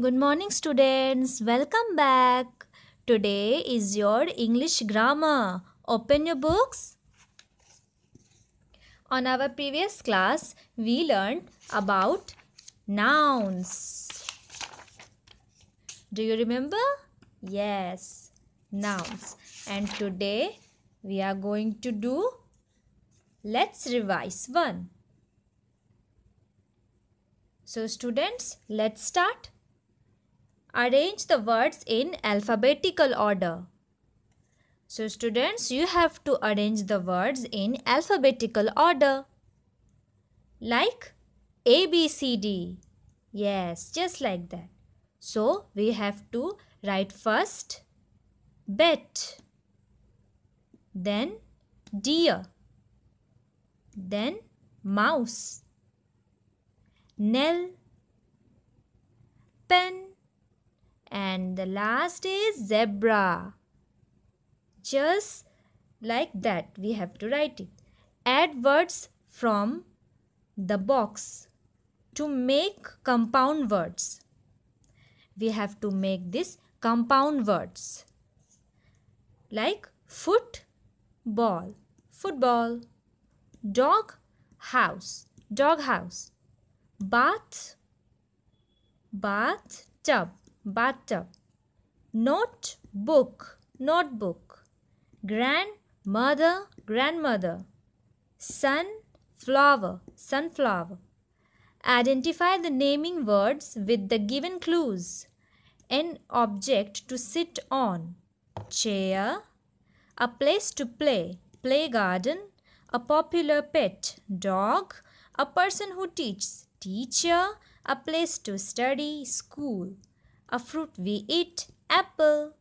Good morning students. Welcome back. Today is your English grammar. Open your books. On our previous class, we learned about nouns. Do you remember? Yes, nouns. And today we are going to do let's revise one. So students, let's start. Arrange the words in alphabetical order. So students, you have to arrange the words in alphabetical order. Like A, B, C, D. Yes, just like that. So we have to write first bet, then deer, then mouse, nell, pen, and the last is zebra just like that we have to write it add words from the box to make compound words we have to make this compound words like foot ball football dog house dog house bath bath tub bathtub. Notebook, notebook. Grandmother, grandmother. Sunflower, sunflower. Identify the naming words with the given clues. An object to sit on, chair, a place to play, play garden, a popular pet, dog, a person who teaches, teacher, a place to study, school a fruit we eat, apple.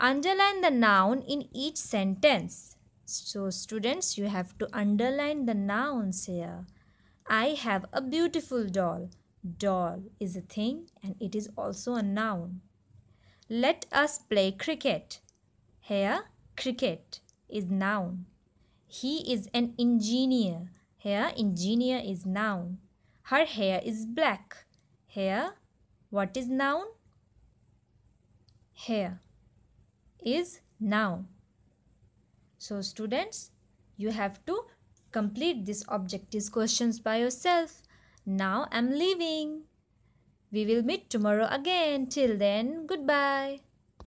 Underline the noun in each sentence. So students, you have to underline the nouns here. I have a beautiful doll. Doll is a thing and it is also a noun. Let us play cricket. Here, cricket is noun. He is an engineer. Here, engineer is noun. Her hair is black. Here, what is noun? Hair is noun. So students, you have to complete these objectives questions by yourself. Now I'm leaving. We will meet tomorrow again. Till then, goodbye.